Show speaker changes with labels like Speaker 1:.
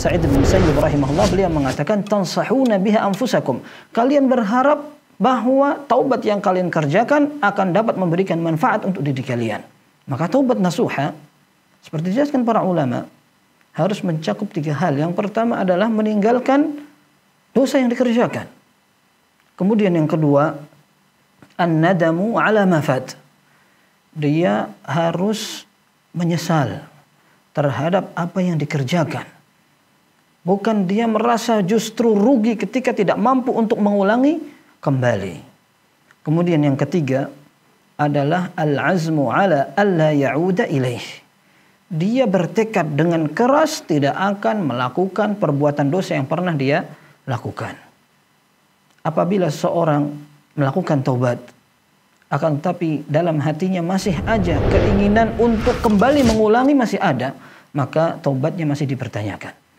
Speaker 1: Sa'id bin Sayyid rahimahullah beliau mengatakan tansahuna biha anfusakum. Kalian berharap bahwa taubat yang kalian kerjakan akan dapat memberikan manfaat untuk diri kalian. Maka taubat nasuha seperti dijelaskan para ulama harus mencakup tiga hal. Yang pertama adalah meninggalkan dosa yang dikerjakan. Kemudian yang kedua an-nadamu ala mafat. Dia harus menyesal terhadap apa yang dikerjakan Bukan dia merasa justru rugi ketika tidak mampu untuk mengulangi kembali. Kemudian yang ketiga adalah al-azmu ala alla ya'uda ilaih. Dia bertekad dengan keras tidak akan melakukan perbuatan dosa yang pernah dia lakukan. Apabila seorang melakukan taubat, akan tetapi dalam hatinya masih aja keinginan untuk kembali mengulangi masih ada, maka taubatnya masih dipertanyakan.